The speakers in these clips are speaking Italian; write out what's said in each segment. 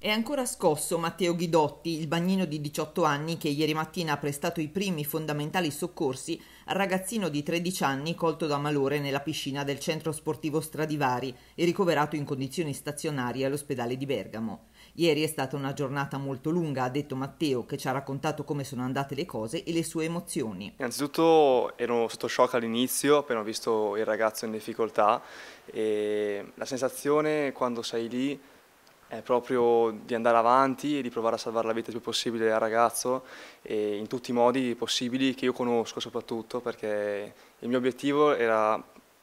È ancora scosso Matteo Ghidotti, il bagnino di 18 anni che ieri mattina ha prestato i primi fondamentali soccorsi al ragazzino di 13 anni colto da malore nella piscina del centro sportivo Stradivari e ricoverato in condizioni stazionarie all'ospedale di Bergamo. Ieri è stata una giornata molto lunga, ha detto Matteo, che ci ha raccontato come sono andate le cose e le sue emozioni. Innanzitutto ero sotto shock all'inizio, appena ho visto il ragazzo in difficoltà e la sensazione quando sei lì è proprio di andare avanti e di provare a salvare la vita il più possibile al ragazzo in tutti i modi possibili che io conosco soprattutto perché il mio obiettivo era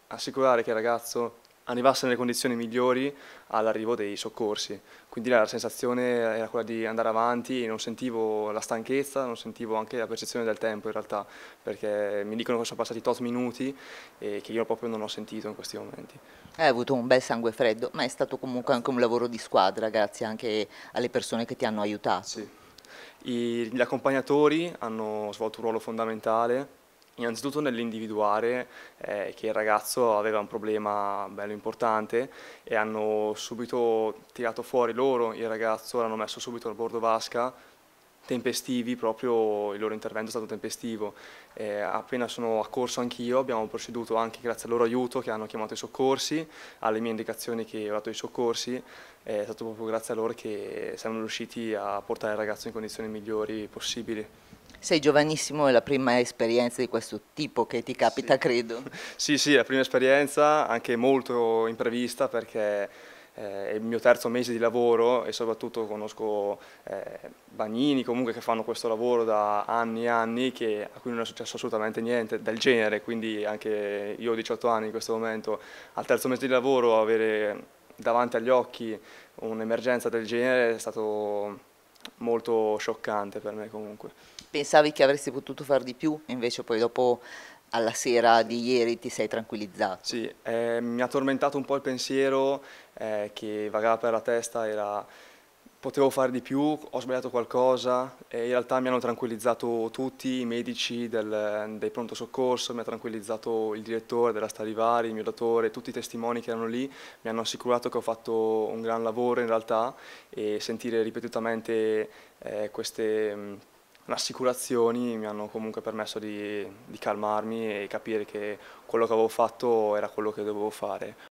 assicurare che il ragazzo arrivasse nelle condizioni migliori all'arrivo dei soccorsi. Quindi la sensazione era quella di andare avanti e non sentivo la stanchezza, non sentivo anche la percezione del tempo in realtà, perché mi dicono che sono passati 8 minuti e che io proprio non ho sentito in questi momenti. Hai avuto un bel sangue freddo, ma è stato comunque anche un lavoro di squadra, grazie anche alle persone che ti hanno aiutato. Sì. gli accompagnatori hanno svolto un ruolo fondamentale Innanzitutto nell'individuare eh, che il ragazzo aveva un problema bello importante e hanno subito tirato fuori loro il ragazzo, l'hanno messo subito al bordo vasca, tempestivi, proprio il loro intervento è stato tempestivo. Eh, appena sono accorso anch'io abbiamo proceduto anche grazie al loro aiuto che hanno chiamato i soccorsi, alle mie indicazioni che ho dato i soccorsi, eh, è stato proprio grazie a loro che siamo riusciti a portare il ragazzo in condizioni migliori possibili. Sei giovanissimo, è la prima esperienza di questo tipo che ti capita, sì. credo. Sì, sì, è la prima esperienza, anche molto imprevista perché eh, è il mio terzo mese di lavoro e soprattutto conosco eh, bagnini comunque che fanno questo lavoro da anni e anni che, a cui non è successo assolutamente niente del genere, quindi anche io ho 18 anni in questo momento, al terzo mese di lavoro avere davanti agli occhi un'emergenza del genere è stato molto scioccante per me comunque. Pensavi che avresti potuto fare di più, invece poi dopo alla sera di ieri ti sei tranquillizzato? Sì, eh, mi ha tormentato un po' il pensiero eh, che vagava per la testa, era potevo fare di più, ho sbagliato qualcosa e in realtà mi hanno tranquillizzato tutti, i medici del, dei pronto soccorso, mi ha tranquillizzato il direttore della Stalivari, il mio datore, tutti i testimoni che erano lì, mi hanno assicurato che ho fatto un gran lavoro in realtà e sentire ripetutamente eh, queste mh, assicurazioni mi hanno comunque permesso di, di calmarmi e capire che quello che avevo fatto era quello che dovevo fare.